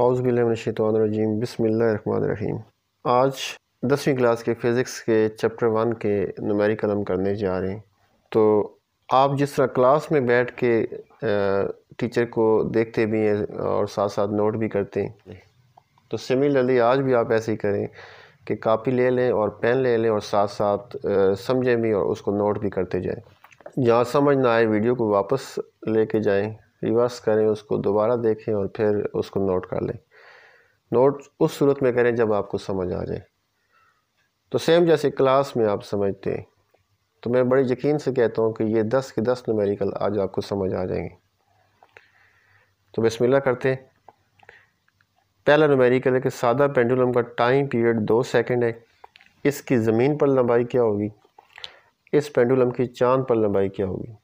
आउज़बिल्लिनशतवानरजीम बसमीम आज दसवीं क्लास के फ़िज़िक्स के चैप्टर वन के नुमेरिक कलम करने जा रहे हैं तो आप जिस तरह क्लास में बैठ के टीचर को देखते भी हैं और साथ साथ नोट भी करते हैं तो सिमिलरली आज भी आप ऐसे ही करें कि कापी ले लें और पेन ले लें और साथ साथ समझें भी और उसको नोट भी करते जाएँ जहाँ समझ ना आए वीडियो को वापस लेके जाएँ रिवर्स करें उसको दोबारा देखें और फिर उसको नोट कर लें नोट उस सूरत में करें जब आपको समझ आ जाए तो सेम जैसे क्लास में आप समझते हैं तो मैं बड़े यकीन से कहता हूँ कि ये दस के दस नुमेरिकल आज आपको समझ आ जाएंगे तो बिस्मिल्लाह करते हैं पहला नुमेरिकल है कि सादा पेंडुलम का टाइम पीरियड दो सेकंड है इसकी ज़मीन पर लंबाई क्या होगी इस पेंडुलम की चांद पर लंबाई क्या होगी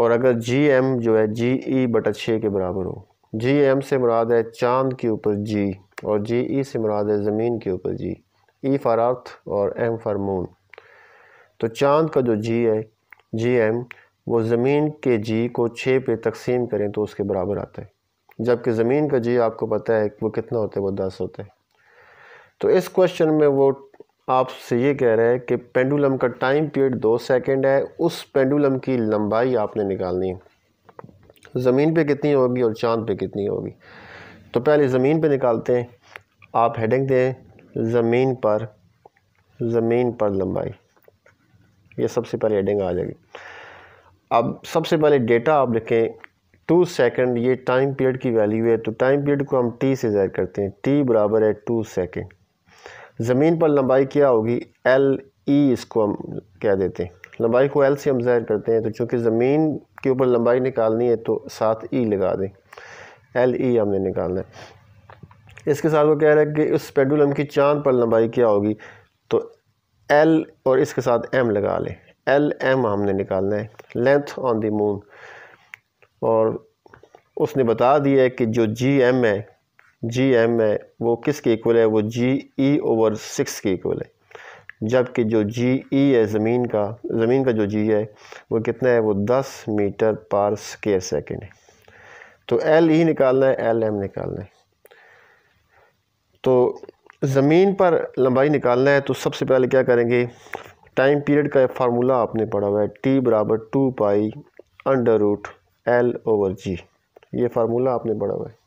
और अगर जी एम जो है जी ई e बटा छः के बराबर हो जी एम से मुराद है चांद के ऊपर जी और जी ई e से मुराद है ज़मीन के ऊपर जी ई फॉर अर्थ और एम फॉर मून तो चांद का जो जी है जी एम वो ज़मीन के जी को छः पे तकसीम करें तो उसके बराबर आता है जबकि ज़मीन का जी आपको पता है वो कितना होता है वो दस होता है तो इस क्वेश्चन में वो आपसे ये कह रहा है कि पेंडुलम का टाइम पीरियड दो सेकंड है उस पेंडुलम की लंबाई आपने निकालनी है ज़मीन पे कितनी होगी और चांद पे कितनी होगी तो पहले ज़मीन पे निकालते हैं आप हेडिंग दें ज़मीन पर ज़मीन पर लंबाई ये सबसे पहले हेडिंग आ जाएगी अब सबसे पहले डेटा आप लिखें टू सेकंड ये टाइम पीरियड की वैल्यू है तो टाइम पीरियड को हम टी से ज़ाहिर करते हैं टी बराबर है टू सेकंड ज़मीन पर लंबाई क्या होगी एल ई e इसको हम कह देते हैं लंबाई को एल से हम ज़ाहिर करते हैं तो चूँकि ज़मीन के ऊपर लंबाई निकालनी है तो साथ ई e लगा दें एल ई e हमने निकालना है इसके साथ वो कह रहा है कि उस पेंडुलम की चांद पर लंबाई क्या होगी तो एल और इसके साथ एम लगा लें एल एम हमने निकालना है लेंथ ऑन द मून और उसने बता दिया है कि जो जी एम है जी एम है वो किस के इक्वल है वो जी ई ओवर सिक्स के इक्वल है जबकि जो जी ई e है ज़मीन का ज़मीन का जो जी है वो कितना है वो दस मीटर पर स्केयर सेकेंड है तो एल ई e निकालना है एल एम निकालना है तो ज़मीन पर लंबाई निकालना है तो सबसे पहले क्या करेंगे टाइम पीरियड का फार्मूला आपने पढ़ा हुआ है टी बराबर two pi under root L over G ये फार्मूला आपने पढ़ा हुआ है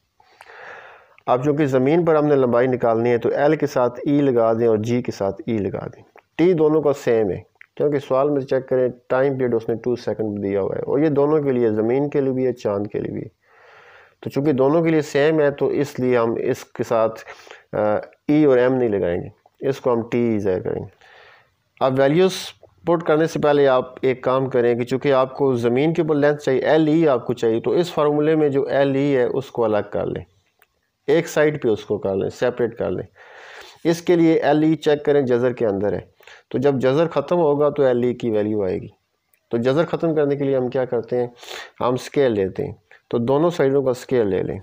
अब चूँकि ज़मीन पर हमने लंबाई निकालनी है तो एल के साथ ई e लगा दें और जी के साथ ई e लगा दें टी दोनों का सेम है क्योंकि सवाल में चेक करें टाइम पीरियड उसने टू सेकंड दिया हुआ है और ये दोनों के लिए ज़मीन के लिए भी है चांद के लिए भी तो चूँकि दोनों के लिए सेम है तो इसलिए हम इसके साथ ई e और एम नहीं लगाएंगे इसको हम टी ज़ाहिर करेंगे अब वैल्यूज़ पुट करने से पहले आप एक काम करें कि चूँकि आपको ज़मीन के ऊपर लेंथ चाहिए एल ई आपको चाहिए तो इस फार्मूले में जो एल ई है उसको अलग कर लें एक साइड पे उसको कर लें सेपरेट कर लें इसके लिए एल ई चेक करें जज़र के अंदर है तो जब जज़र ख़त्म होगा तो एल ई e की वैल्यू आएगी तो जज़र ख़त्म करने के लिए हम क्या करते हैं हम स्केल लेते हैं तो दोनों साइडों का स्केल ले लें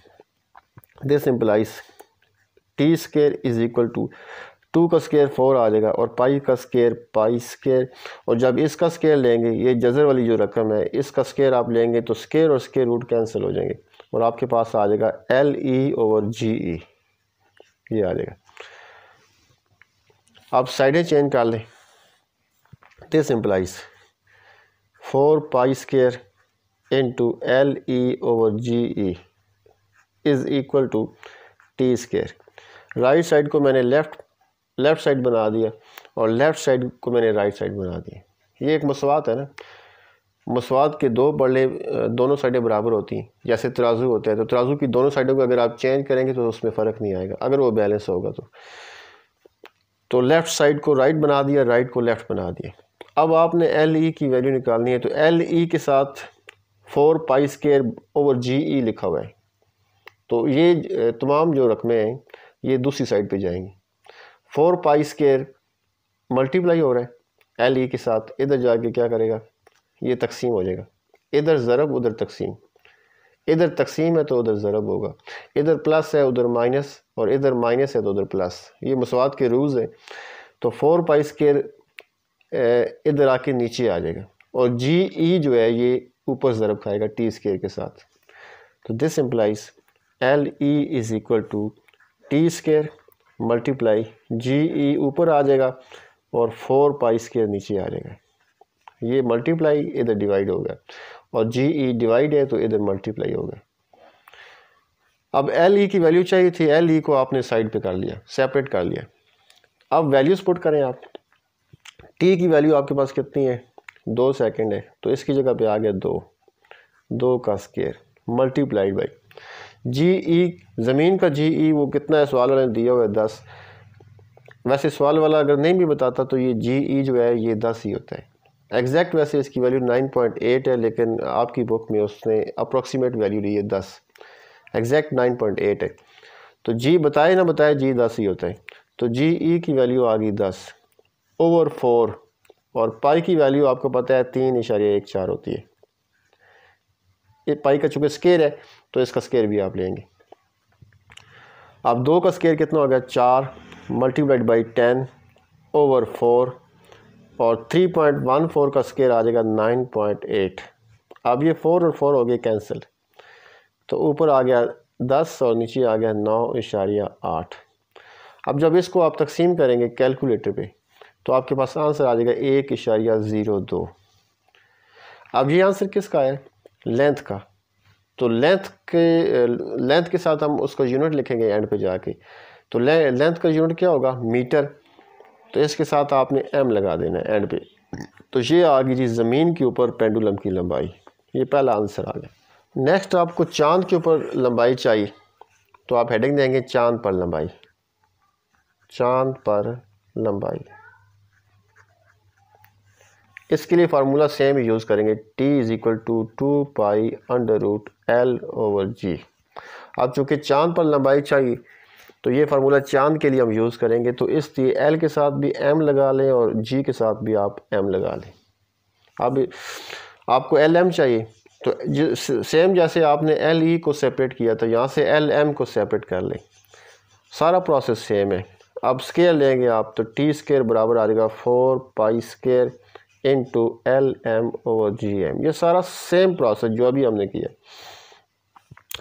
this implies T square is equal to two का स्केयर फोर आ जाएगा और पाई का स्केयर पाई स्केयर और जब इसका स्केयर लेंगे ये जजर वाली जो रकम है इसका स्केयर आप लेंगे तो स्केयर और स्केयर रूट कैंसिल हो जाएंगे और आपके पास आ जाएगा एल ई ओवर जी ई ये आ जाएगा आप साइडें चेंज कर लें this implies four pi square into L E over G E is equal to T square right side को मैंने लेफ़्ट लेफ़्ट साइड बना दिया और लेफ़्ट साइड को मैंने राइट साइड बना दिया ये एक मसवात है ना मसवाद के दो बड़े दोनों साइडें बराबर होती हैं जैसे तराजू होता है तो तराजू की दोनों साइडों को अगर आप चेंज करेंगे तो उसमें फ़र्क नहीं आएगा अगर वो बैलेंस होगा तो तो लेफ़्ट साइड को राइट बना दिया राइट को लेफ़्ट बना दिया अब आपने एल ई e की वैल्यू निकालनी है तो एल ई e के साथ four pi square over G E लिखा हुआ है तो ये तमाम जो रकमें हैं ये दूसरी साइड पर जाएंगी फोर पाई स्केयर मल्टीप्लाई हो रहा है एल ई e के साथ इधर जाके क्या करेगा ये तकसीम हो जाएगा इधर ज़रब उधर तकसीम इधर तकसीम है तो उधर ज़रब होगा इधर प्लस है उधर माइनस और इधर माइनस है तो उधर प्लस ये मसवाद के रूज़ हैं तो फोर पाई स्केयर इधर आके नीचे आ जाएगा और जी ई जो है ये ऊपर ज़रब खाएगा टी स्केयर के साथ तो this implies L E is equal to T square multiply G E ऊपर आ जाएगा और फोर पाई स्केयर नीचे आ जाएगा ये मल्टीप्लाई इधर डिवाइड होगा और जी ई डिवाइड है तो इधर मल्टीप्लाई होगा अब एल ई e की वैल्यू चाहिए थी एल ई e को आपने साइड पे कर लिया सेपरेट कर लिया अब वैल्यूज पुट करें आप टी की वैल्यू आपके पास कितनी है दो सेकेंड है तो इसकी जगह पे आ गया दो दो का square multiplied by G E ज़मीन का जी ई e वो कितना है सवाल वाले दिया हुआ है दस वैसे सवाल वाला अगर नहीं भी बताता तो ये जी ई जो है ये दस ही होता है एग्जैक्ट वैसे इसकी वैल्यू 9.8 है लेकिन आपकी बुक में उसने अप्रोक्सीमेट वैल्यू ली है दस एग्जैक्ट 9.8 है तो जी बताए ना बताए जी दस ही होता है तो जी ई e की वैल्यू आ गई दस ओवर फोर और पाई की वैल्यू आपको पता है तीन इशारे एक चार होती है ये पाई का चूँकि स्केयर है तो इसका स्केयर भी आप लेंगे अब दो का स्केयर कितना हो गया चार multiplied by ten over four और 3.14 का स्केयर आ जाएगा 9.8 अब ये फोर और फोर हो गए कैंसिल तो ऊपर आ गया दस और नीचे आ गया नौ इशारिया आठ अब जब इसको आप तकसीम करेंगे कैलकुलेटर पे तो आपके पास आंसर आ जाएगा एक इशारिया ज़ीरो दो अब ये आंसर किसका है लेंथ का तो लेंथ के लेंथ के साथ हम उसका यूनिट लिखेंगे एंड पे जाके तो लेंथ का यूनिट क्या होगा मीटर तो इसके साथ आपने एम लगा देना है एंड पे तो ये आ गई जी ज़मीन के ऊपर पेंडुलम की लंबाई ये पहला आंसर आ गया नेक्स्ट आपको चांद के ऊपर लंबाई चाहिए तो आप हेडिंग देंगे चांद पर लंबाई चांद पर लंबाई इसके लिए फार्मूला सेम यूज़ करेंगे T is equal to two pi under root L over G अब चूँकि चांद पर लंबाई चाहिए तो ये फार्मूला चांद के लिए हम यूज़ करेंगे तो इसलिए एल के साथ भी एम लगा लें और जी के साथ भी आप एम लगा लें अब आपको एल एम चाहिए तो सेम जैसे आपने एल ई e को सेपरेट किया तो यहाँ से एल एम को सेपरेट कर लें सारा प्रोसेस सेम है अब स्केयर लेंगे आप तो टी स्केयर बराबर आ जाएगा four pi square into L M और जी एम ये सारा सेम प्रोसेस जो अभी हमने किया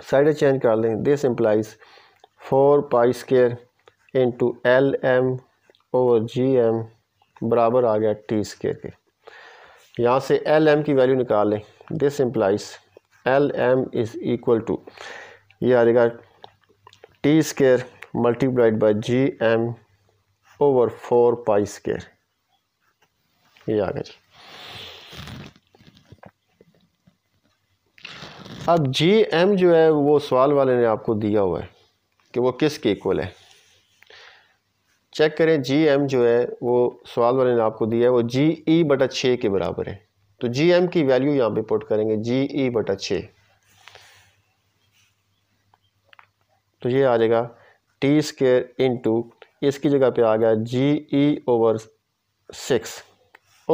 साइडें चेंज कर लें this implies four pi square into L M over G M बराबर आ गया टी स्केयर के यहाँ से एल एम की वैल्यू निकाल लें this implies L M is equal to ये आ जाएगा T square multiplied by G M over four pi square ये आ गया जी अब जी एम जो है वो सवाल वाले ने आपको दिया हुआ है कि वो किस के इक्वल है चेक करें जी एम जो है वो सवाल वाले ने आपको दिया है वो जी ई e बटा छः के बराबर है तो जी एम की वैल्यू यहाँ पे पुट करेंगे जी ई e बटा छः तो ये आ जाएगा टी स्केयर इंटू इसकी जगह पे आ गया G E over six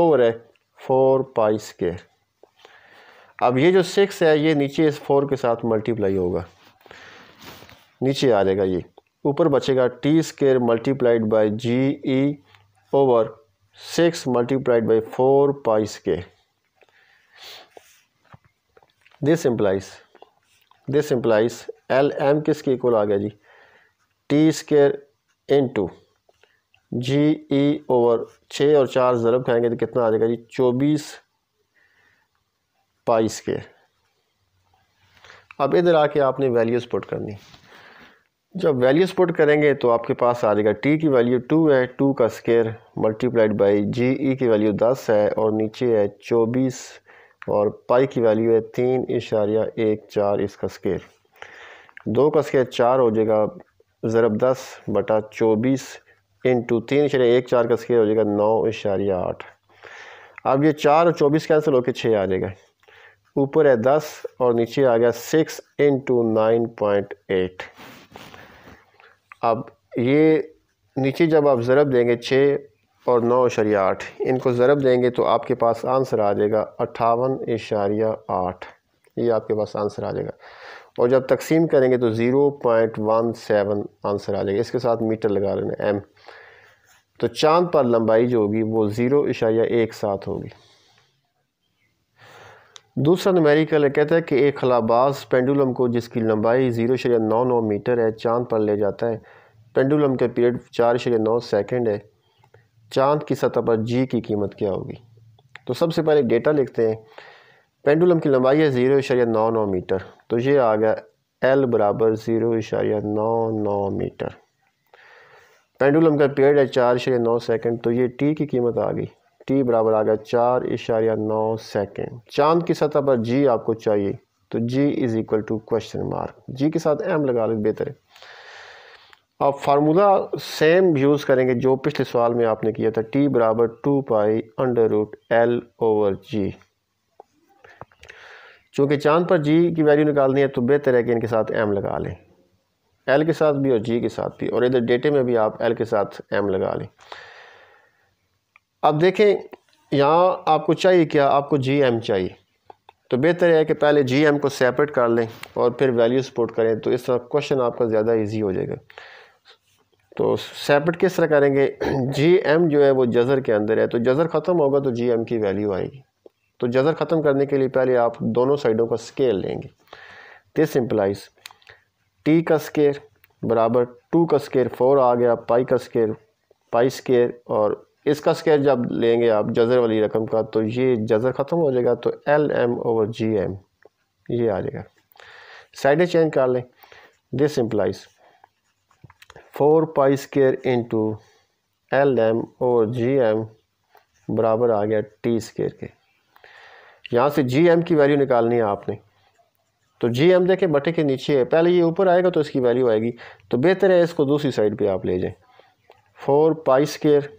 over है फोर पाई स्केयर अब ये जो सिक्स है ये नीचे इस फोर के साथ मल्टीप्लाई होगा नीचे आ जाएगा ये ऊपर बचेगा T square multiplied by G E over six multiplied by four pi square this implies this implies L M किसके इक्वल आ गया G T square into G E over छः और चार ज़रब खाएंगे तो कितना आ जाएगा जी चौबीस पाई स्केयर अब इधर आके आपने वैल्यूज़ पुट करनी जब वैल्यूज पुट करेंगे तो आपके पास आ जाएगा टी की वैल्यू टू है टू का square multiplied by G E की वैल्यू दस है और नीचे है चौबीस और पाई की वैल्यू है तीन इशारिया एक चार इसका स्केयर दो का स्केयर चार हो जाएगा ज़रब दस बटा चौबीस इंटू तीन इशारिया एक चार का स्केयर हो जाएगा नौ इशारिया आठ अब ये चार और चौबीस कैंसिल होकर छः आ जाएगा ऊपर है दस और नीचे आ गया six into nine point eight अब ये नीचे जब आप ज़रब देंगे छः और नौ इशारिया आठ इनको ज़रब देंगे तो आपके पास आंसर आ जाएगा अट्ठावन इशारिया आठ ये आपके पास आंसर आ जाएगा और जब तकसीम करेंगे तो zero point one seven answer आ जाएगा इसके साथ मीटर लगा लेने एम तो चांद पर लंबाई जो होगी वो ज़ीरो इशारिया एक साथ होगी दूसरा नमेरिकल है कहता है कि एक खलाबाज पेंडुलम को जिसकी लंबाई ज़ीरो इशारिया नौ नौ मीटर है चांद पर ले जाता है पेंडुलम का पीरियड चार इशरे नौ सेकेंड है चांद की सतह पर जी की कीमत क्या होगी तो सबसे पहले डेटा लिखते हैं पेंडुलम की लंबाई है ज़ीरो इशारिया नौ नौ मीटर तो ये आ गया एल बराबर ज़ीरो इशारिया नौ नौ मीटर पेंडुलम का पीरियड है चार इशारिया नौ सेकेंड तो ये टी की कीमत आ गई टी बराबर आ गया चार इशारिया नौ सेकेंड चांद की सतह पर जी आपको चाहिए तो G is equal to question mark G के साथ एम लगा ले बेहतर है अब फार्मूला सेम यूज़ करेंगे जो पिछले सवाल में आपने किया था टी बराबर two pi under root L over G चूँकि चांद पर जी की वैल्यू निकालनी है तो बेहतर है कि इनके साथ एम लगा लें एल के साथ भी और जी के साथ भी और इधर डेटे में भी आप एल के साथ एम लगा लें अब देखें यहाँ आपको चाहिए क्या आपको जी एम चाहिए तो बेहतर है कि पहले जी एम को सेपरेट कर लें और फिर वैल्यू सपोर्ट करें तो इस तरह क्वेश्चन आपका ज़्यादा ईजी हो जाएगा तो सेपरेट किस तरह करेंगे जी एम जो है वो जज़र के अंदर है तो जज़र ख़त्म होगा तो जी एम की वैल्यू आएगी तो जज़र ख़त्म करने के लिए पहले आप दोनों साइडों का स्केल लेंगे दिस इम्प्लाइज टी का स्केयर बराबर टू का स्केयर फोर आ गया पाई का स्केयर पाई स्केयर और इसका स्केयर जब लेंगे आप जज़र वाली रकम का तो ये जज़र ख़त्म हो जाएगा तो L M over G M ये आ जाएगा साइडें चेंज कर लें this implies four pi square into L M और जी एम बराबर आ गया टी स्केयर के यहाँ से जी एम की वैल्यू निकालनी है आपने तो जी एम देखें बटे के नीचे है पहले ये ऊपर आएगा तो इसकी वैल्यू आएगी तो बेहतर है इसको दूसरी साइड पे आप ले जाएं four pi square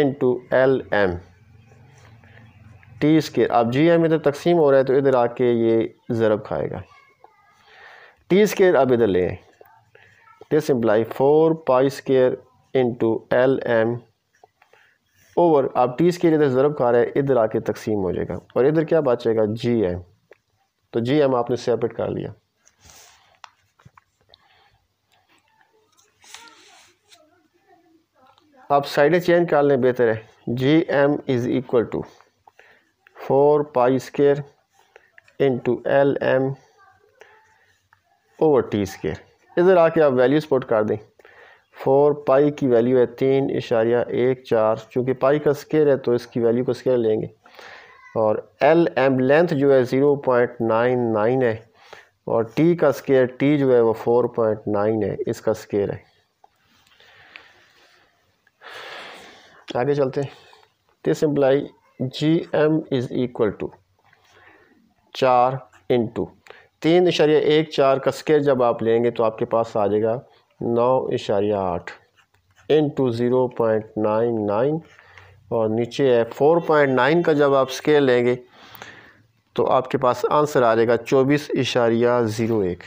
into L M T square अब जी एम इधर तकसीम हो रहा है तो इधर आके ये ज़रब खाएगा टी स्केयर अब इधर ले आए this implies 4 pi square into L M over आप टी स्केयर इधर ज़रब खा रहे हैं इधर आके तकसीम हो जाएगा और इधर क्या बचेगा जी एम तो जी एम आपने सेपरेट कर लिया आप साइडें चेंज कर लें बेहतर है G M is equal to four pi square into L M over T square इधर आके आप वैल्यूज़ पुट कर दें फोर पाई की वैल्यू है तीन इशारिया एक चार चूँकि पाई का स्केयर है तो इसकी वैल्यू को स्केयर लेंगे और एल एम लेंथ जो है ज़ीरो पॉइंट नाइन नाइन है और टी का स्केयर टी जो है वो फोर पॉइंट नाइन है इसका स्केयर है आगे चलते हैं this implies G M is equal to चार इन टू तीन इशारिया एक चार का स्केयर जब आप लेंगे तो आपके पास आ जाएगा नौ इशारिया आठ into zero point nine nine और नीचे है फोर पॉइंट नाइन का जब आप स्केयर लेंगे तो आपके पास आंसर आ जाएगा चौबीस इशारिया ज़ीरो एक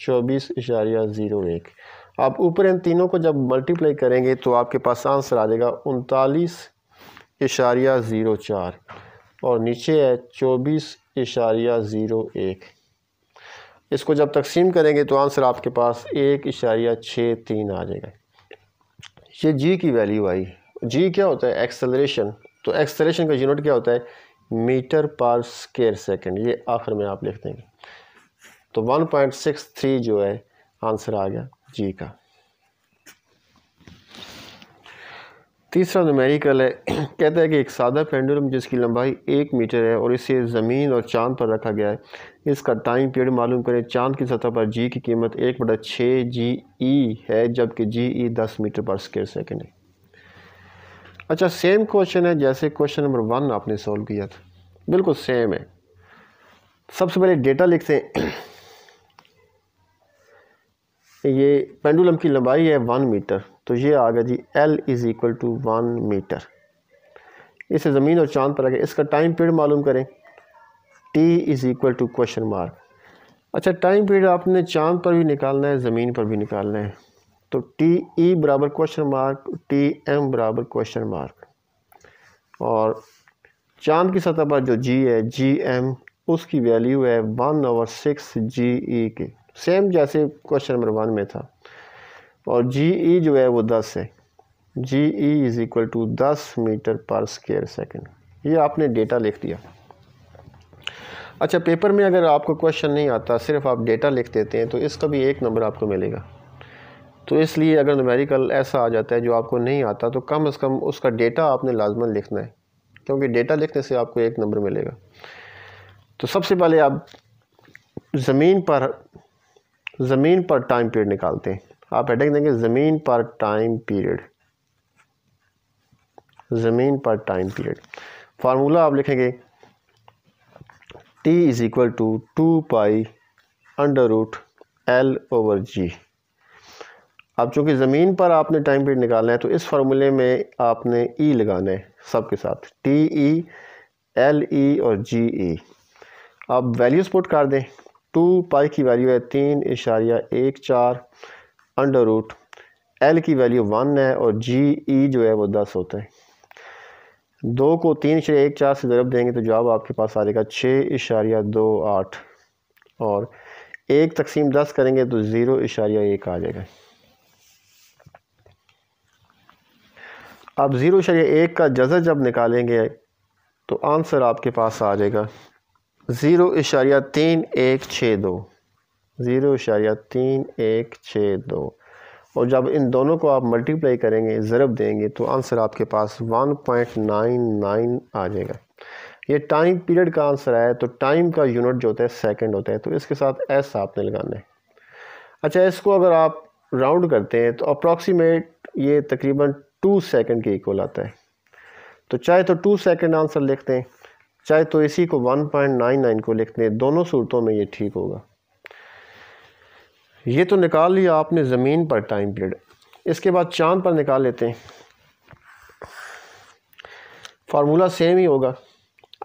चौबीस इशारिया ज़ीरो एक आप ऊपर इन तीनों को जब मल्टीप्लाई करेंगे तो आपके पास आंसर आ जाएगा उनतालीस इशारिया ज़ीरो चार और नीचे है चौबीस इशारिया ज़ीरो एक इसको जब तकसीम करेंगे तो आंसर आपके पास एक इशारिया छः तीन आ जाएगा ये जी की वैल्यू आई जी क्या होता है एक्सेलरेशन तो एक्सेलरेशन का यूनिट क्या होता है मीटर पर स्केयर सेकंड ये आखिर में आप लिख देंगे तो 1.63 जो है आंसर आ गया जी का तीसरा नुमेरिकल है कहता है कि एक सादा पेंडुलम जिसकी लंबाई एक मीटर है और इसे ज़मीन और चांद पर रखा गया है इसका टाइम पीरियड मालूम करें चांद की सतह पर जी की कीमत एक बटा छः जी ई है जबकि जी ई e दस मीटर पर स्केयर सेकेंड है अच्छा सेम क्वेश्चन है जैसे क्वेश्चन नंबर वन आपने सॉल्व किया था बिल्कुल सेम है सबसे पहले डेटा लिखते हैं ये पेंडुलम की लंबाई है वन मीटर तो ये आ गया G L is equal to one metre इसे ज़मीन और चांद पर गया इसका टाइम पीरियड मालूम करें T is equal to question mark अच्छा टाइम पीरियड आपने चांद पर भी निकालना है ज़मीन पर भी निकालना है तो टी ई e बराबर क्वेश्चन मार्क टी एम बराबर क्वेश्चन मार्क और चांद की सतह पर जो जी है जी एम उसकी वैल्यू है one over six G E के सेम जैसे क्वेश्चन नंबर वन में था और जी ई e जो है वो दस है G E is equal to दस मीटर पर स्केयर सेकेंड ये आपने डेटा लिख दिया अच्छा पेपर में अगर आपको क्वेश्चन नहीं आता सिर्फ आप डेटा लिख देते हैं तो इसका भी एक नंबर आपको मिलेगा तो इसलिए अगर नुमेरिकल ऐसा आ जाता है जो आपको नहीं आता तो कम अज़ कम उसका डेटा आपने लाजमन लिखना है क्योंकि डेटा लिखने से आपको एक नंबर मिलेगा तो सबसे पहले आप ज़मीन पर ज़मीन पर टाइम पीरियड निकालते हैं आप हेडिंग देंगे ज़मीन पर टाइम पीरियड ज़मीन पर टाइम पीरियड फार्मूला आप लिखेंगे T is equal to two pi under root L over G अब चूँकि ज़मीन पर आपने टाइम पीरियड निकालना है तो इस फार्मूले में आपने ई e लगाना है सब के साथ टी ई एल ई और जी ई आप वैल्यूज़ पुट कर दें टू पाई की वैल्यू है तीन इशारिया एक चार अंडर रूट एल की वैल्यू वन है और जी ई e जो है वो दस होता है दो को तीन इशारे एक चार से ज़रब देंगे तो जवाब आपके पास आ जाएगा छः इशारिया दो आठ और एक तकसीम दस करेंगे तो ज़ीरो इशारिया एक आ जाएगा अब ज़ीरो इशारिया एक का जजा जब निकालेंगे तो आंसर आपके पास आ जाएगा ज़ीरो इशारिया तीन एक छः दो ज़ीरो इशारिया तीन एक छः दो और जब इन दोनों को आप मल्टीप्लाई करेंगे ज़रब देंगे तो आंसर आपके पास वन पॉइंट नाइन नाइन आ जाएगा ये टाइम पीरियड का आंसर आया तो टाइम का यूनिट जो होता है सेकंड होता है तो इसके साथ एस आपने लगाना है अच्छा इसको अगर आप राउंड करते हैं तो अप्रॉक्सीमेट ये तकरीबन टू सेकंड के इक्वल आता है तो चाहे तो टू सेकंड आंसर लिखते हैं चाहे तो इसी को वन पॉइंट नाइन नाइन को लिखते हैं दोनों सूरतों में ये ठीक होगा ये तो निकाल लिया आपने ज़मीन पर टाइम पीरियड इसके बाद चांद पर निकाल लेते हैं फार्मूला सेम ही होगा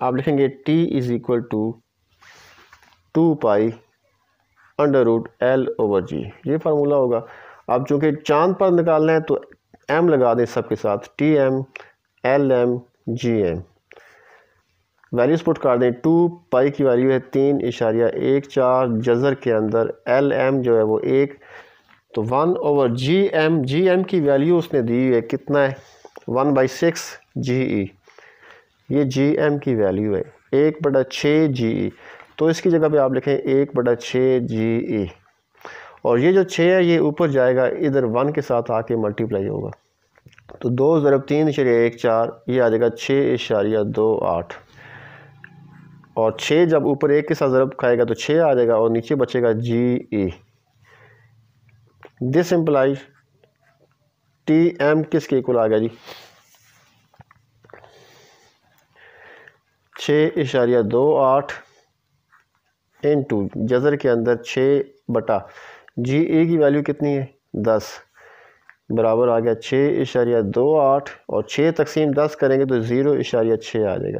आप लिखेंगे T is equal to two pi under root L over G ये फार्मूला होगा आप चूँकि चांद पर निकालना है तो एम लगा दें सबके साथ T M L M G M values put कर दें टू पाई की वैल्यू है तीन इशारिया एक चार जजर के अंदर एल एम जो है वो एक तो one over G M G M की वैल्यू उसने दी है कितना है one by six G E e। ये जी एम की वैल्यू है एक बटा छः जी ई e। तो इसकी जगह पे आप लिखें एक बटा छः जी ई e। और ये जो छः है ये ऊपर जाएगा इधर वन के साथ आके मल्टीप्लाई होगा तो दो ज़रब तीन इशारिया एक चार ये आ जाएगा छः इशारिया दो आठ और छः जब ऊपर एक के साथ ज़रब खाएगा तो छः आ जाएगा और नीचे बचेगा G A this implies T M किसके इक्वल आ गया जी छः इशारिया दो आठ इन टू जज़र के अंदर छः बटा जी ए की वैल्यू कितनी है दस बराबर आ गया छः इशारिया दो आठ और छः तकसीम दस करेंगे तो ज़ीरो इशारिया छः आ जाएगा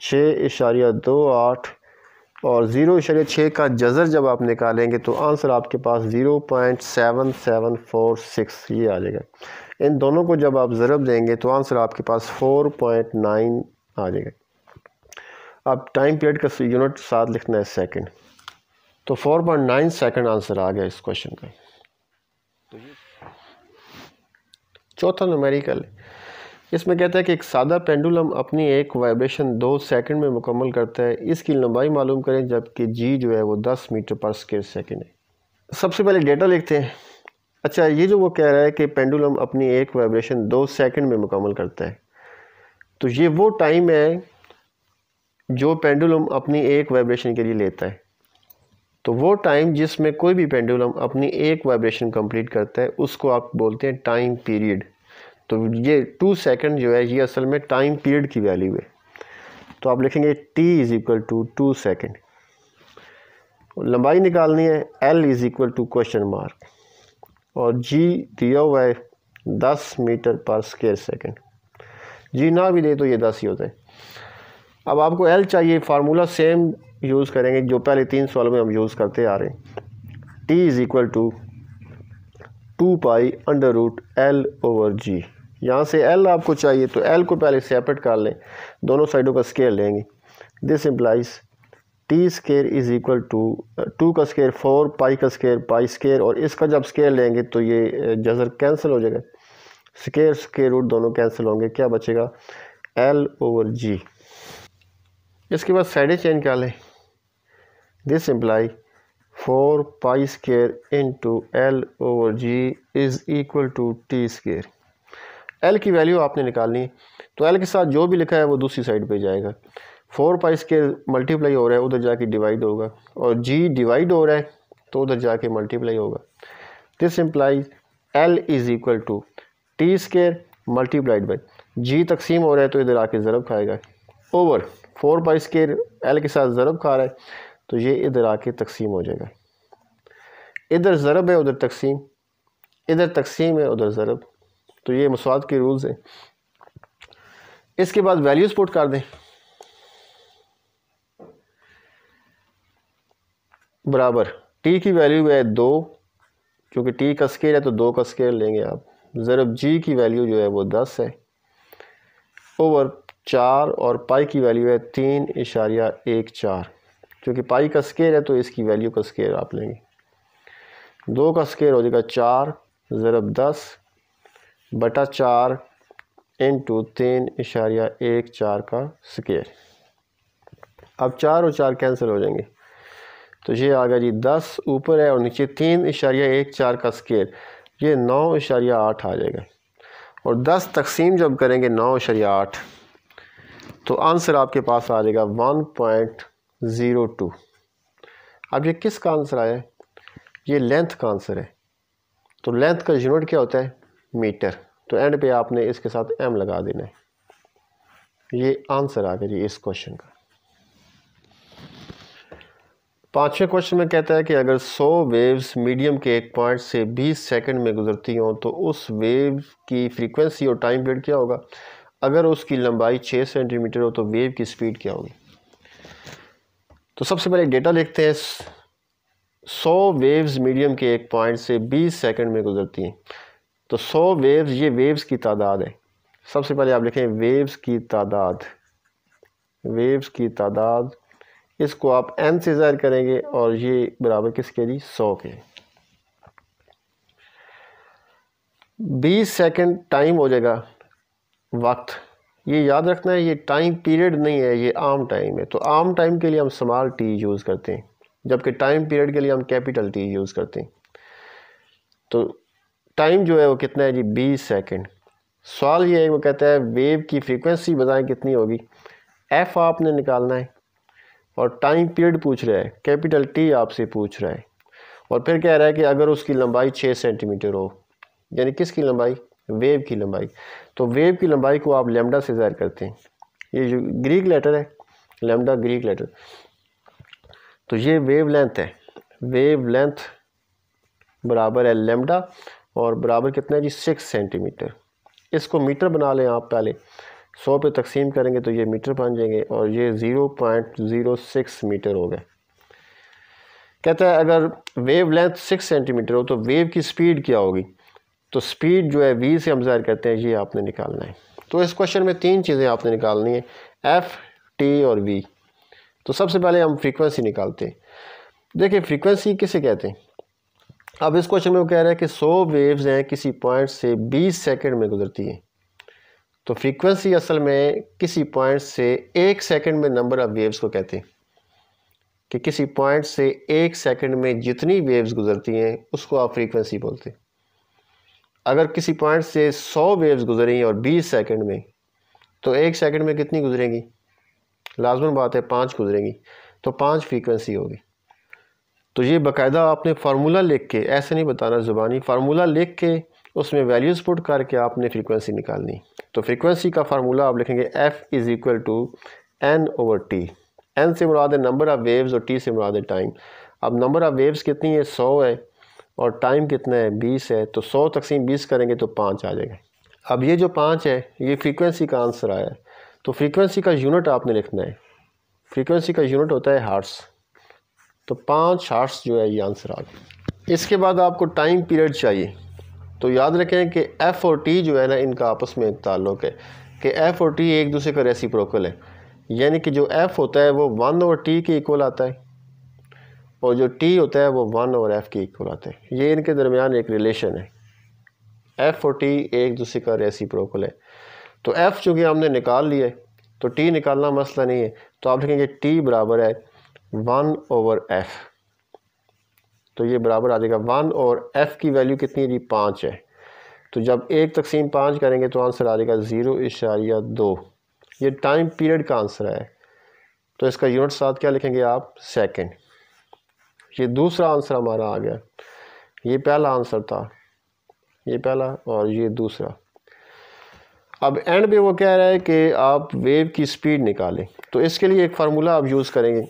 छः इशारिया दो आठ और ज़ीरो इशारिया छः का जज़र जब आप निकालेंगे तो आंसर आपके पास zero point seven seven four six ये आ जाएगा इन दोनों को जब आप ज़रब देंगे तो आंसर आपके पास फ़ोर पॉइंट नाइन आ जाएगा अब टाइम पीरियड का यूनिट साथ लिखना है सेकंड तो four point nine second answer आ गया इस क्वेश्चन का चौथा नमेरिकल है इसमें कहता है कि एक सादा पेंडुलम अपनी एक वाइब्रेशन दो सेकंड में मुकम्मल करता है इसकी लंबाई मालूम करें जबकि जी जो है वो दस मीटर पर स्केर सेकेंड है सबसे पहले डेटा लिखते हैं अच्छा ये जो वो कह रहा है कि पेंडुलम अपनी एक वाइब्रेशन दो सेकंड में मुकम्मल करता है तो ये वो टाइम है जो पेंडुलम अपनी एक वाइब्रेशन के लिए लेता है तो वो टाइम जिसमें कोई भी पेंडुलम अपनी एक वाइब्रेशन कंप्लीट करता है उसको आप बोलते हैं टाइम पीरियड तो ये टू सेकेंड जो है ये असल में टाइम पीरियड की वैल्यू है तो आप लिखेंगे T is equal to two second लंबाई निकालनी है L is equal to question mark और जी दिया हुआ है दस मीटर पर स्केयर सेकेंड जी ना भी दे तो ये दस ही होता है अब आपको एल चाहिए फार्मूला सेम यूज़ करेंगे जो पहले तीन सवालों में हम यूज़ करते आ रहे हैं T is equal to two pi under root L over G यहाँ से एल आपको चाहिए तो एल को पहले सेपरेट कर लें दोनों साइडों uh, का स्केयर लेंगे this implies T square is equal to two का स्केयर फोर पाई का स्केयर पाई स्केयर और इसका जब स्केयर लेंगे तो ये uh, जजर कैंसिल हो जाएगा स्केयर स्केयर रूट दोनों कैंसिल होंगे क्या बचेगा एल ओवर जी इसके बाद साइडें चेंज कर लें this implies four pi square into L over G is equal to T square L की वैल्यू आपने निकालनी है तो एल के साथ जो भी लिखा है वो दूसरी साइड पे जाएगा फोर पाई के मल्टीप्लाई हो रहा है उधर जाके डिवाइड होगा और जी डिवाइड हो रहा है तो उधर जाके मल्टीप्लाई होगा this implies L is equal to T square multiplied by G तकसीम हो रहा है तो इधर आके ज़रब खाएगा over four by square L के साथ ज़रब खा रहा है तो ये इधर आके तकसीम हो जाएगा इधर ज़रब है उधर तकसीम इधर तकसीम है उधर ज़रब तो ये मसवाद के रूल्स हैं इसके बाद वैल्यूज़ पुट कर दें बराबर टी की वैल्यू है दो क्योंकि टी का स्केल है तो दो का स्केल लेंगे आप ज़रब जी की वैल्यू जो है वो दस है ओवर चार और पाई की वैल्यू है तीन इशारिया एक चार क्योंकि पाई का स्केल है तो इसकी वैल्यू का स्केल आप लेंगे दो का स्केल हो जाएगा चार ज़रब दस बटा चार इंटू तीन इशारिया एक चार का स्केयर अब चार और चार कैंसिल हो जाएंगे तो ये आ गया जी दस ऊपर है और नीचे तीन इशारिया एक चार का स्केयर ये नौ इशारिया आठ आ जाएगा और दस तकसीम जब करेंगे नौ इशारिया आठ तो आंसर आपके पास आ जाएगा वन पॉइंट ज़ीरो टू अब ये किस का आंसर आया ये लेंथ का आंसर है तो लेंथ का यूनिट क्या होता है मीटर तो एंड पे आपने इसके साथ एम लगा देना है ये आंसर आ गया जी इस क्वेश्चन का पांचवें क्वेश्चन में कहता है कि अगर 100 वेव्स मीडियम के एक पॉइंट से 20 सेकंड में गुजरती हों तो उस वेव की फ्रीक्वेंसी और टाइम पीरियड क्या होगा अगर उसकी लंबाई 6 सेंटीमीटर हो तो वेव की स्पीड क्या होगी तो सबसे पहले डेटा लिखते हैं 100 वेव्स मीडियम के एक पॉइंट से 20 सेकंड में गुजरती हैं तो सौ वेव्स ये वेव्स की तादाद है सबसे पहले आप लिखें वेव्स की तादाद वेव्स की तादाद इसको आप एन से ज़ाहिर करेंगे और ये बराबर किसके जी सौ के बीस सेकंड टाइम हो जाएगा वक्त ये याद रखना है ये टाइम पीरियड नहीं है ये आम टाइम है तो आम टाइम के लिए हम स्मॉल टी यूज़ करते हैं जबकि टाइम पीरियड के लिए हम कैपिटल टी यूज़ करते हैं तो टाइम जो है वो कितना है जी बीस सेकेंड सवाल ये है वो कहता है वेव की फ्रीक्वेंसी बताएं कितनी होगी एफ़ आपने निकालना है और टाइम पीरियड पूछ रहा है कैपिटल टी आपसे पूछ रहा है और फिर कह रहा है कि अगर उसकी लंबाई छः सेंटीमीटर हो यानी किसकी लंबाई वेव की लंबाई तो वेव की लंबाई को आप लेमडा से ज़ाहिर करते हैं ये जो ग्रीक लेटर है लेमडा ग्रीक लेटर तो ये वेव लेंथ है वेव लेंथ बराबर है लेमडा और बराबर कितना है जी सिक्स सेंटीमीटर इसको मीटर बना लें आप पहले सौ पे तकसीम करेंगे तो ये मीटर बन जाएंगे और ये zero point zero six metre हो गए कहता है अगर वेव लेंथ सिक्स सेंटीमीटर हो तो वेव की स्पीड क्या होगी तो स्पीड जो है वी से हम जाहिर करते हैं ये आपने निकालना है तो इस क्वेश्चन में तीन चीज़ें आपने निकालनी है एफ़ टी और वी तो सबसे पहले हम फ्रीक्वेंसी निकालते हैं देखिए फ्रीक्वेंसी किसे कहते हैं अब इस क्वेश्चन में वो कह रहा है कि सौ वेव्स हैं किसी पॉइंट से बीस सेकंड में गुजरती हैं तो फ्रीक्वेंसी असल में किसी पॉइंट से एक सेकंड में नंबर ऑफ़ वेव्स को कहते हैं कि किसी पॉइंट से एक सेकंड में जितनी वेव्स गुजरती हैं उसको आप फ्रीक्वेंसी बोलते हैं अगर किसी पॉइंट से 100 वेव्स गुजरी और 20 सेकंड में तो एक सेकंड में कितनी गुजरेंगी लाजमन बात है पाँच गुजरेंगी तो पाँच फ्रीक्वेंसी होगी तो ये बाकायदा आपने फार्मूला लिख के ऐसे नहीं बताना ज़ुबानी फार्मूला लिख के उसमें वैल्यूज़ पुट करके आपने फ्रीक्वेंसी निकालनी तो फ्रीक्वेंसी का फार्मूला आप लिखेंगे F is equal to N over T N से मुराद है नंबर ऑफ़ वेव्स और टी से मुराद है टाइम अब नंबर ऑफ़ वेव्स कितनी है सौ है और टाइम कितना है बीस है तो सौ तकसीम बीस करेंगे तो पाँच आ जाएगा अब ये जो पाँच है ये फ्रीक्वेंसी का आंसर आया है तो फ्रीक्वेंसी का यूनिट आपने लिखना है फ्रीक्वेंसी का यूनिट होता है हार्ट्स तो पाँच हार्ट्स जो है ये आंसर आ गया इसके बाद आपको टाइम पीरियड चाहिए तो याद रखें कि एफ़ और टी जो है ना इनका आपस में एक ताल्लुक है कि एफ़ और टी एक दूसरे का प्रोकल है यानी कि जो एफ़ होता है वो वन और टी के इक्वल आता है और जो टी होता है वो वन और एफ़ के इक्वल आता है ये इनके दरमियान एक रिलेशन है एफ़ और टी एक दूसरे का प्रोकल है तो एफ़ चूँकि हमने निकाल लिया है तो टी निकालना मसला नहीं है तो आप लिखेंगे टी बराबर है वन ओवर एफ़ तो ये बराबर आ जाएगा वन और एफ़ की वैल्यू कितनी है जी पाँच है तो जब एक तकसीम पाँच करेंगे तो आंसर आ जाएगा ज़ीरो इशारिया दो ये टाइम पीरियड का आंसर है तो इसका यूनिट साथ क्या लिखेंगे आप सेकंड ये दूसरा आंसर हमारा आ गया ये पहला आंसर था ये पहला और ये दूसरा अब एंड पे वो कह रहा है कि आप वेव की स्पीड निकालें तो इसके लिए एक फार्मूला आप यूज़ करेंगे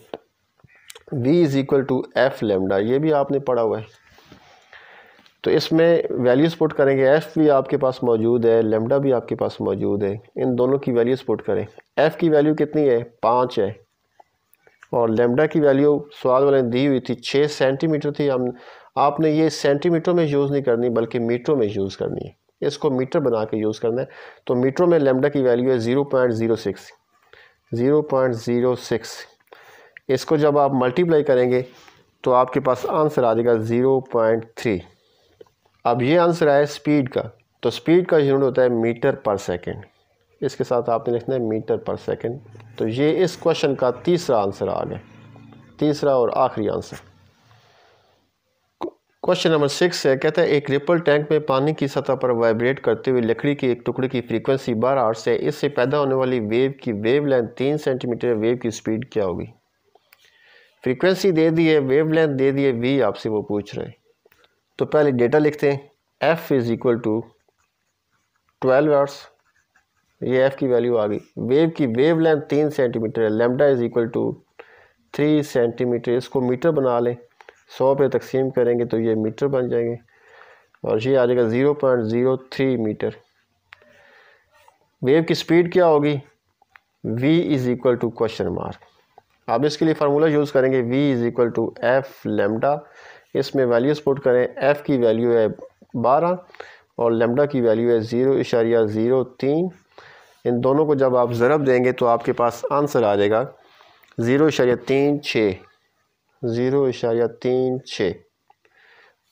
we is equal to F lambda ये भी आपने पढ़ा हुआ है तो इसमें वैल्यूज़ पुट करेंगे एफ़ भी आपके पास मौजूद है लेमडा भी आपके पास मौजूद है इन दोनों की वैल्यूज़ पुट करें एफ़ की वैल्यू कितनी है पाँच है और लेमडा की वैल्यू सवाल वाले ने दी हुई थी छः सेंटीमीटर थी हम आपने ये सेंटीमीटर में यूज़ नहीं करनी बल्कि मीटरों में यूज़ करनी है इसको मीटर बना के यूज़ करना है तो मीटरों में लेमडा की वैल्यू है zero point zero six zero point zero six इसको जब आप मल्टीप्लाई करेंगे तो आपके पास आंसर आ जाएगा ज़ीरो पॉइंट थ्री अब ये आंसर आया स्पीड का तो स्पीड का यूनिट होता है मीटर पर सेकेंड इसके साथ आपने लिखना है मीटर पर सेकेंड तो ये इस क्वेश्चन का तीसरा आंसर आ गया तीसरा और आखिरी आंसर क्वेश्चन नंबर सिक्स है कहता है एक रिपल टैंक में पानी की सतह पर वाइब्रेट करते हुए लकड़ी के एक टुकड़े की फ्रीक्वेंसी बारह आठ से इससे पैदा होने वाली वेव की वेव लेंथ तीन सेंटीमीटर वेव की स्पीड क्या होगी फ्रीक्वेंसी दे दी है वेव लेंथ दे दी है वी आपसे वो पूछ रहे हैं तो पहले डेटा लिखते हैं F is equal to twelve hours ये एफ़ की वैल्यू आ गई वेव की वेव लेंथ तीन सेंटीमीटर है lambda is equal to three centimetre इसको मीटर बना लें सौ पे तकसीम करेंगे तो ये मीटर बन जाएंगे और ये आ जाएगा zero point zero three metre wave की स्पीड क्या होगी V is equal to question mark अब इसके लिए फार्मूला यूज़ करेंगे v is equal to F lambda इसमें वैल्यूज़ पुट करें f की वैल्यू है बारह और लेमडा की वैल्यू है ज़ीरो इशारिया ज़ीरो तीन इन दोनों को जब आप ज़रब देंगे तो आपके पास आंसर आ जाएगा ज़ीरो इशारिया तीन छः ज़ीरो इशारिया तीन छः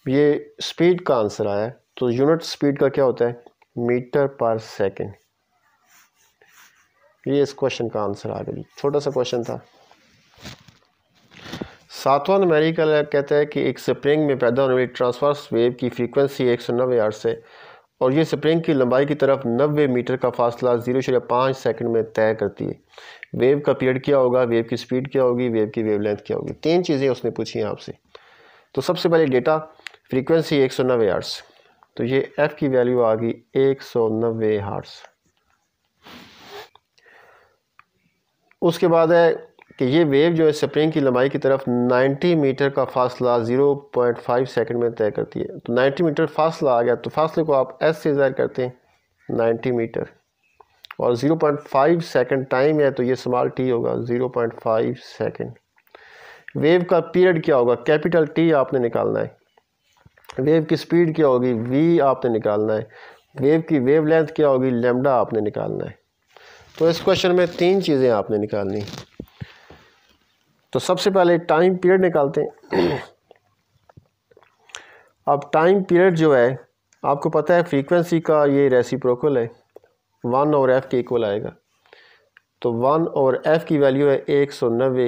ये स्पीड का आंसर आया तो यूनिट स्पीड का क्या होता है मीटर पर सेकेंड ये इस क्वेश्चन का आंसर आ गया छोटा सा क्वेश्चन था सातवां नमेरिकल कहता है कि एक स्प्रिंग में पैदा होने वाली ट्रांसफर्स वेव की फ्रीक्वेंसी एक सौ नब्बे आठ से और ये स्प्रिंग की लंबाई की तरफ नब्बे मीटर का फासला जीरो शुरू पाँच सेकेंड में तय करती है वेव का पीरियड क्या होगा वेव की स्पीड क्या होगी वेव की वेव लेंथ क्या होगी तीन चीज़ें उसने पूछी हैं आपसे तो सबसे पहले डेटा फ्रीक्वेंसी एक सौ नब्बे आर्ट्स तो ये एफ़ की वैल्यू आ गई एक सौ नब्बे हार्ट्स उसके बाद है कि ये वेव जो है स्प्रिंग की लंबाई की तरफ 90 मीटर का फासला 0.5 सेकंड में तय करती है तो 90 मीटर फासला आ गया तो फासले को आप एस से ज़ाहिर करते हैं 90 मीटर और 0.5 सेकंड टाइम है तो ये स्मॉल टी होगा 0.5 सेकंड वेव का पीरियड क्या होगा कैपिटल टी आपने निकालना है वेव की स्पीड क्या होगी वी आपने निकालना है वेव की वेव लेंथ क्या होगी लेमडा आपने निकालना है तो इस क्वेश्चन में तीन चीज़ें आपने निकालनी तो सबसे पहले टाइम पीरियड निकालते हैं अब टाइम पीरियड जो है आपको पता है फ्रीक्वेंसी का ये रेसिप्रोकल है वन और एफ़ के इक्वल आएगा तो वन और एफ़ की वैल्यू है एक सौ नबे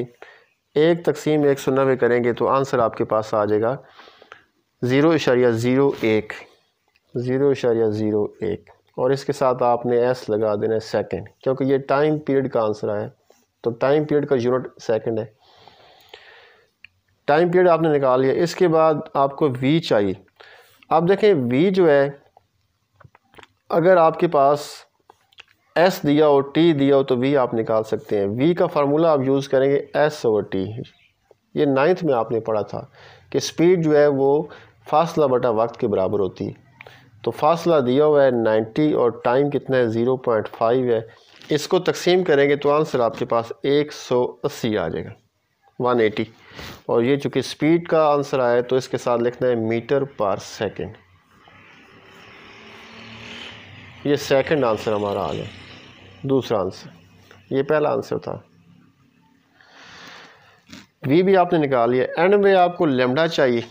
एक तकसीम एक सौ नबे करेंगे तो आंसर आपके पास आ जाएगा ज़ीरो इशारिया ज़ीरो एक ज़ीरो इशारिया ज़ीरो एक और इसके साथ आपने एस लगा देना है सेकेंड क्योंकि ये टाइम पीरियड का आंसर आया तो टाइम पीरियड का यूनिट सेकेंड है टाइम पीरियड आपने निकाल लिया इसके बाद आपको वी चाहिए अब देखें वी जो है अगर आपके पास एस दिया हो टी दिया हो तो वी आप निकाल सकते हैं वी का फार्मूला आप यूज़ करेंगे एस और टी ये नाइन्थ में आपने पढ़ा था कि स्पीड जो है वो फासला बटा वक्त के बराबर होती है तो फासला दिया हुआ है नाइन्टी और टाइम कितना है ज़ीरो पॉइंट फाइव है इसको तकसीम करेंगे तो आंसर आपके पास एक सौ अस्सी आ जाएगा 180 और ये चूँकि स्पीड का आंसर आया तो इसके साथ लिखना है मीटर पर सेकंड ये सेकंड आंसर हमारा आ गया दूसरा आंसर ये पहला आंसर था वी भी आपने निकाल लिया एंड में आपको लेमडा चाहिए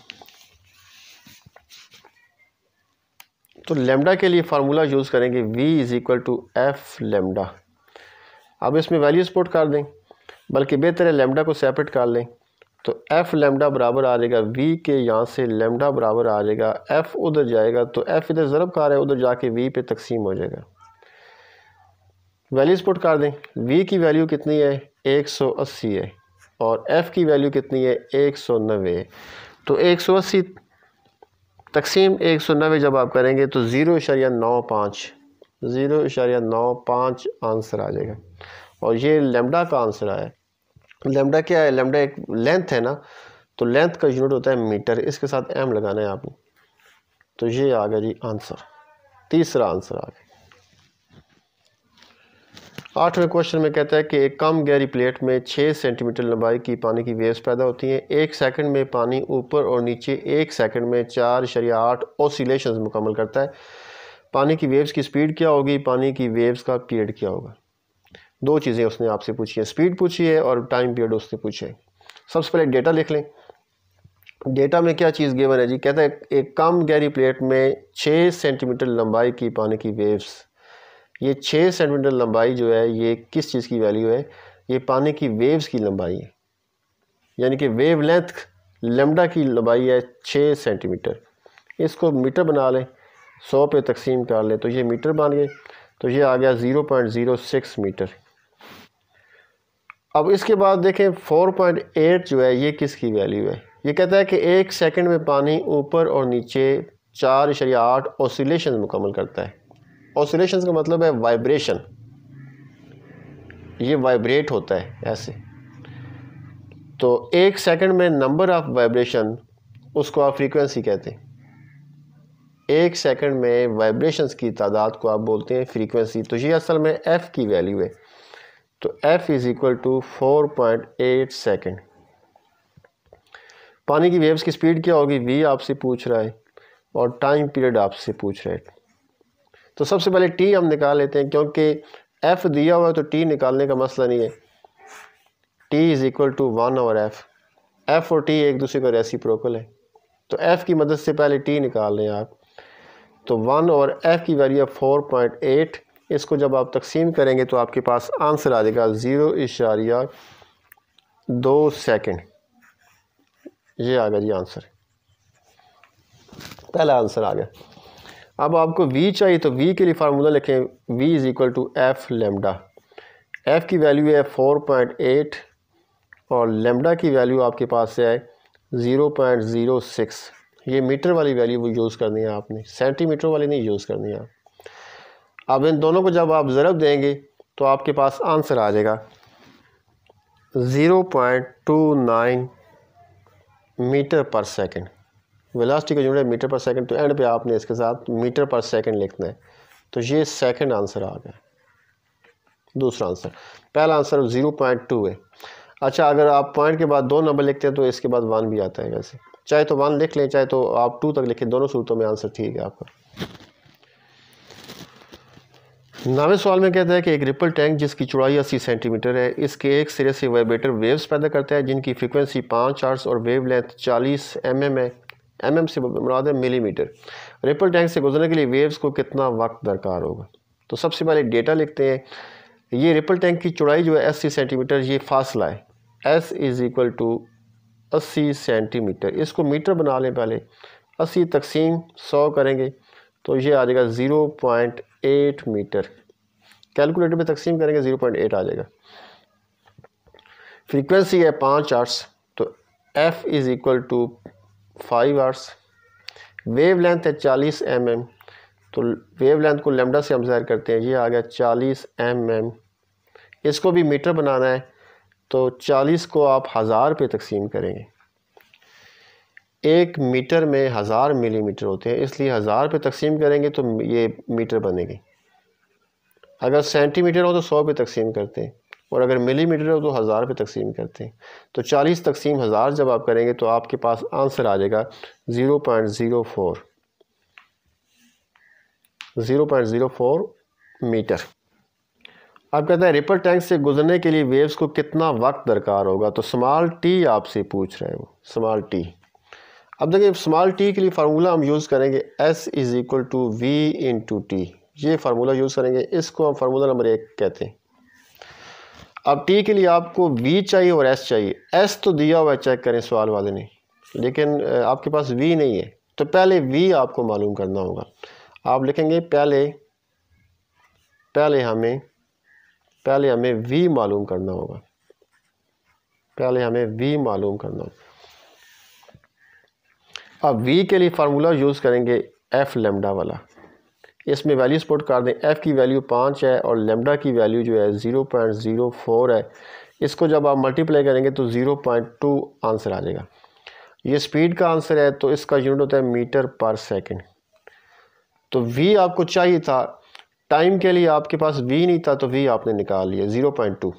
तो लेमडा के लिए फार्मूला यूज़ करेंगे we is equal to F lambda अब इसमें वैल्यू स्पोर्ट कर दें बल्कि बेहतर है लेमडा को सेपरेट कर लें तो एफ़ लेमडा बराबर आ जाएगा वी के यहाँ से लेमडा बराबर आ जाएगा एफ़ उधर जाएगा तो एफ़ इधर ज़रब रहा है उधर जाके वी पे तकसीम हो जाएगा वैल्यूज पुट कर दें वी की वैल्यू कितनी है एक सौ अस्सी है और एफ़ की वैल्यू कितनी है एक सौ नबे तो एक सौ अस्सी तकसीम एक सौ नबे जब आप करेंगे तो ज़ीरो इशारिया नौ पाँच ज़ीरो इशारिया नौ पाँच आंसर आ जाएगा और ये लेमडा का आंसर आया लेमडा क्या है लेमडा एक लेंथ है ना तो लेंथ का यूनिट होता है मीटर इसके साथ एम लगाना है आपने तो ये आ गया जी आंसर तीसरा आंसर आ गया आठवें क्वेश्चन में कहता है कि एक कम गहरी प्लेट में छः सेंटीमीटर लंबाई की पानी की वेव्स पैदा होती हैं एक सेकंड में पानी ऊपर और नीचे एक सेकंड में चार शरिया आठ ओसिलेशन मुकम्मल करता है पानी की वेव्स की स्पीड क्या होगी पानी की वेव्स का पीरियड क्या होगा दो चीज़ें उसने आपसे पूछी है स्पीड पूछी है और टाइम पीरियड उसने पूछे सबसे पहले डेटा लिख लें डेटा में क्या चीज़ गेवन है जी कहता है एक कम गहरी प्लेट में छः सेंटीमीटर लंबाई की पानी की वेव्स ये छः सेंटीमीटर लंबाई जो है ये किस चीज़ की वैल्यू है ये पानी की वेव्स की लंबाई है यानी कि वेव लेंथ लेमडा की लंबाई है छः सेंटीमीटर इसको मीटर बना लें सौ पे तकसीम कर लें तो ये मीटर बन गए तो ये आ गया zero point zero six metre अब इसके बाद देखें 4.8 जो है ये किसकी वैल्यू है ये कहता है कि एक सेकंड में पानी ऊपर और नीचे चार इशरिया आठ ऑसिलेशन मुकम्मल करता है ऑसिलेशन का मतलब है वाइब्रेशन ये वाइब्रेट होता है ऐसे तो एक सेकंड में नंबर ऑफ़ वाइब्रेशन उसको आप फ्रीक्वेंसी कहते हैं एक सेकंड में वाइब्रेशंस की तादाद को आप बोलते हैं फ्रीक्वेंसी तो ये असल में एफ़ की वैल्यू है तो f is equal to four point eight second पानी की वेव्स की स्पीड क्या होगी वी आपसे पूछ रहा है और टाइम पीरियड आपसे पूछ रहा है तो सबसे पहले टी हम निकाल लेते हैं क्योंकि एफ़ दिया हुआ है तो टी निकालने का मसला नहीं है t is equal to one और एफ़ एफ़ और टी एक दूसरे का प्रोकल है तो एफ़ की मदद से पहले टी निकाल लें आप तो वन और एफ़ की वैल्यू है फोर पॉइंट एट इसको जब आप तकसीम करेंगे तो आपके पास आंसर आ जाएगा ज़ीरो इशारिया दो सेकेंड ये आ गया जी आंसर पहला आंसर आ गया अब आपको वी चाहिए तो वी के लिए फार्मूला लिखें v is equal to f lambda f की वैल्यू है फ़ोर पॉइंट एट और लेमडा की वैल्यू आपके पास से है ज़ीरो पॉइंट ज़ीरो सिक्स ये मीटर वाली वैल्यू वो यूज़ करनी है आपने सेंटीमीटर वाली नहीं यूज़ करनी है आप अब इन दोनों को जब आप ज़रब देंगे तो आपके पास आंसर आ जाएगा zero point two nine metre पर सेकंड वेलासिटी का जुड़े मीटर पर सेकंड तो एंड पे आपने इसके साथ मीटर पर सेकंड लिखना है तो ये सेकंड आंसर आ गया दूसरा आंसर पहला आंसर ज़ीरो पॉइंट टू है अच्छा अगर आप पॉइंट के बाद दो नंबर लिखते हैं तो इसके बाद वन भी आता है वैसे चाहे तो वन लिख लें चाहे तो आप टू तक लिखें दोनों सूरतों में आंसर ठीक है आपका नावे सवाल में कहता है कि एक रिपल टैंक जिसकी चौड़ाई अस्सी सेंटीमीटर है इसके एक सिरे से वाइब्रेटर वेव्स पैदा करता है जिनकी फ्रिक्वेंसी पाँच आर्ट्स और वेव लेंथ चालीस एम एम है एम एम से मुराद है मिलीमीटर रिपल टैंक से गुजरने के लिए वेव्स को कितना वक्त दरकार होगा तो सबसे पहले डेटा लिखते हैं ये रिपल टैंक की चौड़ाई जो है अस्सी सेंटीमीटर ये फासला है एस इज़ इक्वल टू अस्सी सेंटीमीटर इसको मीटर बना लें पहले अस्सी तकसीम सौ करेंगे तो ये आ जाएगा zero point eight metre calculator में तकसीम करेंगे ज़ीरो पॉइंट एट आ जाएगा फ्रीक्वेंसी है पाँच आर्ट्स तो f is equal to five hertz wavelength है चालीस एम एम तो वेव लेंथ को लेमडा से हम ज़ाहिर करते हैं ये आ गया चालीस एम एम इसको भी मीटर बनाना है तो चालीस को आप हज़ार पे तकसीम करेंगे एक मीटर में हज़ार मिलीमीटर होते हैं इसलिए हज़ार पे तकसीम करेंगे तो ये मीटर बनेगी अगर सेंटीमीटर हो तो सौ पे तकसीम करते हैं और अगर मिलीमीटर हो तो हज़ार पे तकसीम करते हैं तो चालीस तकसीम हज़ार जब आप करेंगे तो आपके पास आंसर आ जाएगा zero point zero four zero point zero four metre आप कहते हैं रिपर टैंक से गुजरने के लिए वेव्स को कितना वक्त दरकार होगा तो स्मॉल टी आपसे पूछ रहे हो स्मॉल टी अब देखिए स्मॉल टी के लिए फार्मूला हम यूज़ करेंगे s is equal to v into t ये फार्मूला यूज़ करेंगे इसको हम फार्मूला नंबर एक कहते हैं अब टी के लिए आपको वी चाहिए और एस चाहिए एस तो दिया हुआ है चेक करें सवाल वाले ने लेकिन आपके पास वी नहीं है तो पहले वी आपको मालूम करना होगा आप लिखेंगे पहले पहले हमें पहले हमें वी मालूम करना होगा पहले हमें वी मालूम करना होगा अब वी के लिए फार्मूला यूज़ करेंगे एफ़ लेमडा वाला इसमें वैल्यू स्पोर्ट कर दें एफ़ की वैल्यू पाँच है और लेमडा की वैल्यू जो है ज़ीरो पॉइंट ज़ीरो फोर है इसको जब आप मल्टीप्लाई करेंगे तो ज़ीरो पॉइंट टू आंसर आ जाएगा ये स्पीड का आंसर है तो इसका यूनिट होता है मीटर पर सेकेंड तो वी आपको चाहिए था टाइम के लिए आपके पास वी नहीं था तो वी आपने निकाल लिया ज़ीरो पॉइंट टू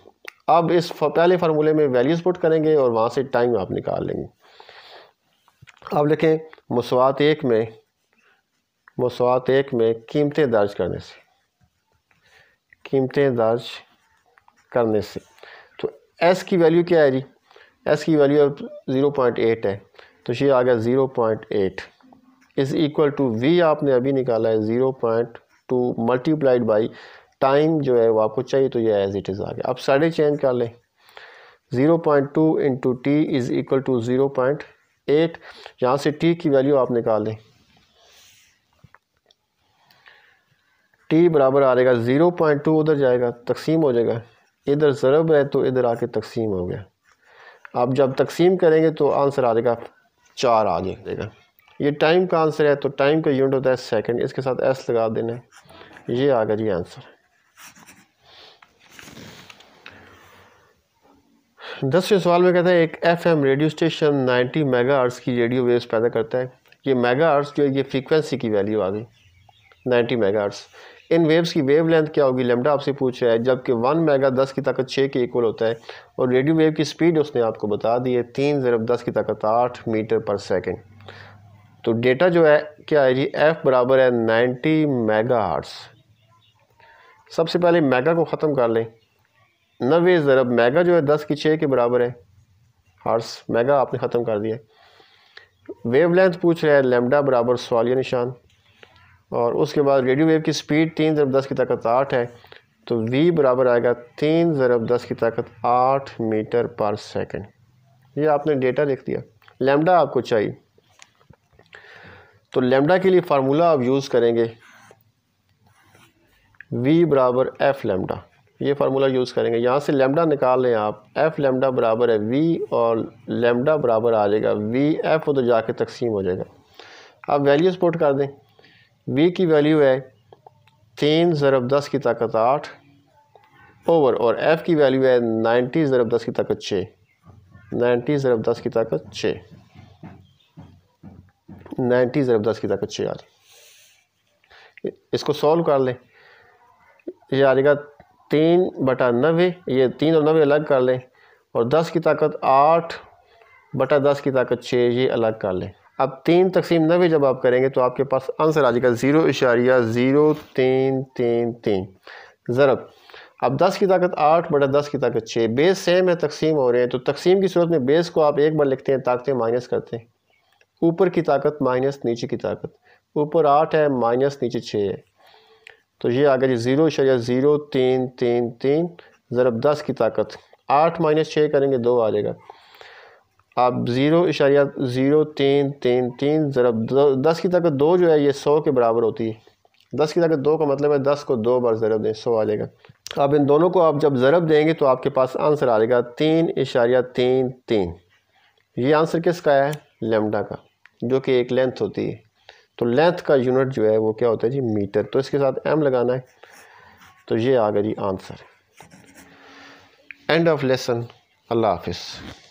अब इस पहले फार्मूले में वैल्यूज़ पुट करेंगे और वहाँ से टाइम आप निकाल लेंगे अब लिखें मसवात एक में मसवात एक में कीमतें दर्ज करने से कीमतें दर्ज करने से तो एस की वैल्यू क्या है जी एस की वैल्यू अब ज़ीरो पॉइंट एट है तो ये आ गया zero point eight is equal to v आपने अभी निकाला है zero point two multiplied by time जो है वो आपको चाहिए तो ये एज इट इज़ आ गया अब साढ़े चेंज कर लें zero point two into t is equal to zero point eight यहाँ से टी की वैल्यू आप निकाल दें टी बराबर आ जाएगा ज़ीरो पॉइंट टू उधर जाएगा तकसीम हो जाएगा इधर ज़रब है तो इधर आके तकसीम हो गया आप जब तकसीम करेंगे तो आंसर आ जाएगा चार आ जाएगा ये टाइम का आंसर है तो टाइम का यूनिट होता है सेकंड इसके साथ एस लगा देना है ये आ गया जी आंसर दसवें सवाल में कहता है एक FM radio station 90 megahertz की रेडियो वेव्स पैदा करता है ये मेगा अर्स जो है ये फ्रीक्वेंसी की वैल्यू आ गई 90 मेगा अर्स इन वेव्स की वेव लेंथ क्या होगी लेमडा आपसे पूछ रहा है जबकि वन मेगा दस की ताकत छः के इक्वल होता है और रेडियो वेव की स्पीड उसने आपको बता दी है तीन ज़रब दस की ताकत आठ मीटर पर सेकेंड तो डेटा जो है क्या है जी एफ़ बराबर है नाइन्टी मेगा सबसे पहले मेगा को ख़त्म कर लें नवे ज़रब मेगा जो है दस की छः के बराबर है हार्स मेगा आपने ख़त्म कर दिया वेव लेंथ पूछ रहा है लेमडा बराबर सवालिया निशान और उसके बाद रेडियो वेव की स्पीड तीन ज़रब दस की ताकत आठ है तो वी बराबर आएगा तीन ज़रब दस की ताकत आठ मीटर पर सेकेंड ये आपने डेटा लिख दिया लेमडा आपको चाहिए तो लेमडा के लिए फार्मूला आप यूज़ करेंगे वी बराबर एफ लेमडा ये फार्मूला यूज़ करेंगे यहाँ से लेमडा निकाल लें आप एफ़ लेमडा बराबर है वी और लेमडा बराबर आ जाएगा वी एफ़ उधर जाके तकसीम हो जाएगा आप वैल्यूज़ पुट कर दें वी की वैल्यू है तीन ज़रब दस की ताकत आठ ओवर और एफ़ की वैल्यू है नाइन्टी ज़रब दस की ताकत छः नाइन्टी ज़रब दस की ताकत छः नाइन्टी ज़रब दस की ताकत छः आ जाए इसको सॉल्व कर लें ये आ जाएगा तीन बटा नबे ये तीन और नबे अलग कर लें और दस की ताकत आठ बटा दस की ताकत छः ये अलग कर लें अब तीन तकसीम नबे जब आप करेंगे तो आपके पास आंसर आ जाएगा ज़ीरो इशारिया ज़ीरो तीन तीन तीन ज़रब अब दस की ताकत आठ बटा दस की ताकत छः बेस सेम है तकसीम हो रहे हैं तो तकसीम की सूरत में बेस को आप एक बार लिखते हैं ताकतें माइनस करते हैं ऊपर की ताकत माइनस नीचे की ताकत ऊपर आठ है माइनस नीचे छः है तो ये आ गया ज़ीरो शरिया ज़ीरो तीन तीन तीन ज़रब दस की ताकत आठ माइनस छः करेंगे दो आ जाएगा अब ज़ीरो इशारिया ज़ीरो तीन तीन तीन ज़रब दस की ताकत दो जो है ये सौ के बराबर होती है दस की ताकत दो का मतलब है दस को दो बार ज़रब दें सौ आ जाएगा अब इन दोनों को आप जब ज़रब देंगे तो आपके पास आंसर आ जाएगा तीन इशारिया तीन तीन ये आंसर किसका है लेमडा का जो कि एक लेंथ होती है तो लेंथ का यूनिट जो है वो क्या होता है जी मीटर तो इसके साथ एम लगाना है तो ये आ गया जी आंसर एंड ऑफ लेसन अल्लाह हाफिज़